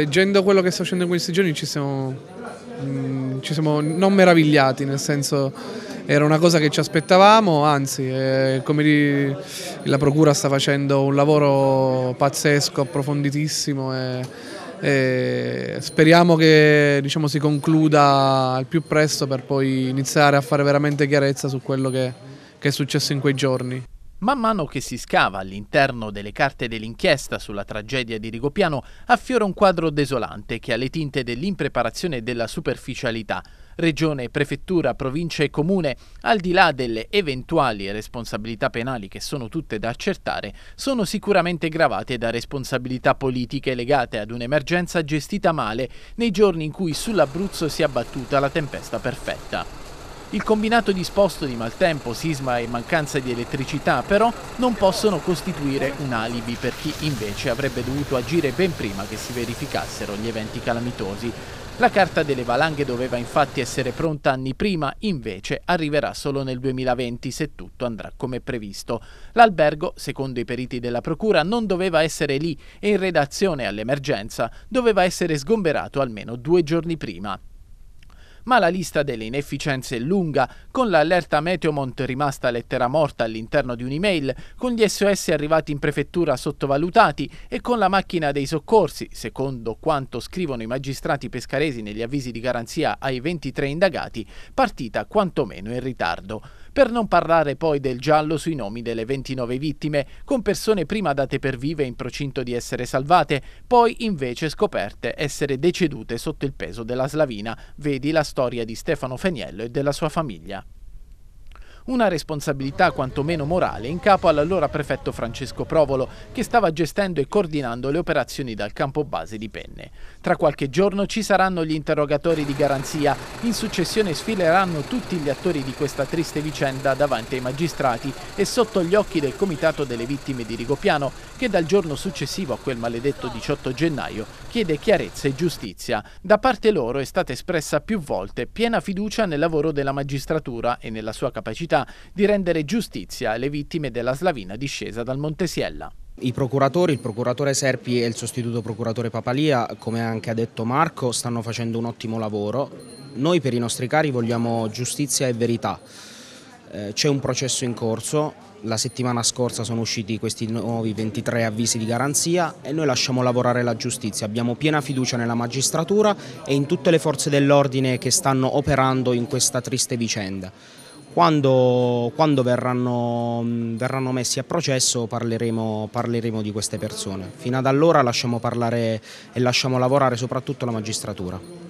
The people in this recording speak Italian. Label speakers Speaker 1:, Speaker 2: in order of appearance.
Speaker 1: leggendo quello che sta uscendo in questi giorni ci siamo, mm, ci siamo non meravigliati, nel senso era una cosa che ci aspettavamo, anzi eh, come la Procura sta facendo un lavoro pazzesco, approfonditissimo e, e speriamo che diciamo, si concluda al più presto per poi iniziare a fare veramente chiarezza su quello che, che è successo in quei giorni.
Speaker 2: Man mano che si scava all'interno delle carte dell'inchiesta sulla tragedia di Rigopiano, affiora un quadro desolante che ha le tinte dell'impreparazione e della superficialità. Regione, prefettura, provincia e comune, al di là delle eventuali responsabilità penali che sono tutte da accertare, sono sicuramente gravate da responsabilità politiche legate ad un'emergenza gestita male nei giorni in cui sull'Abruzzo si è abbattuta la tempesta perfetta. Il combinato disposto di maltempo, sisma e mancanza di elettricità però non possono costituire un alibi per chi invece avrebbe dovuto agire ben prima che si verificassero gli eventi calamitosi. La carta delle valanghe doveva infatti essere pronta anni prima, invece arriverà solo nel 2020 se tutto andrà come previsto. L'albergo, secondo i periti della procura, non doveva essere lì e in redazione all'emergenza doveva essere sgomberato almeno due giorni prima ma la lista delle inefficienze è lunga, con l'allerta Meteomont rimasta lettera morta all'interno di un'email, con gli SOS arrivati in prefettura sottovalutati e con la macchina dei soccorsi, secondo quanto scrivono i magistrati pescaresi negli avvisi di garanzia ai 23 indagati, partita quantomeno in ritardo. Per non parlare poi del giallo sui nomi delle 29 vittime, con persone prima date per vive in procinto di essere salvate, poi invece scoperte essere decedute sotto il peso della slavina. Vedi la storia di Stefano Feniello e della sua famiglia una responsabilità quantomeno morale in capo all'allora prefetto Francesco Provolo, che stava gestendo e coordinando le operazioni dal campo base di Penne. Tra qualche giorno ci saranno gli interrogatori di garanzia, in successione sfileranno tutti gli attori di questa triste vicenda davanti ai magistrati e sotto gli occhi del Comitato delle Vittime di Rigopiano, che dal giorno successivo a quel maledetto 18 gennaio chiede chiarezza e giustizia. Da parte loro è stata espressa più volte piena fiducia nel lavoro della magistratura e nella sua capacità di rendere giustizia alle vittime della slavina
Speaker 3: discesa dal Monte Siella. I procuratori, il procuratore Serpi e il sostituto procuratore Papalia, come anche ha detto Marco, stanno facendo un ottimo lavoro. Noi per i nostri cari vogliamo giustizia e verità. Eh, c'è un processo in corso, la settimana scorsa sono usciti questi nuovi 23 avvisi di garanzia e noi lasciamo lavorare la giustizia. Abbiamo piena fiducia nella magistratura e in tutte le forze dell'ordine che stanno operando in questa triste vicenda. Quando, quando verranno, verranno, messi a processo parleremo, parleremo, di queste persone. Fino ad allora lasciamo parlare e lasciamo lavorare soprattutto la magistratura.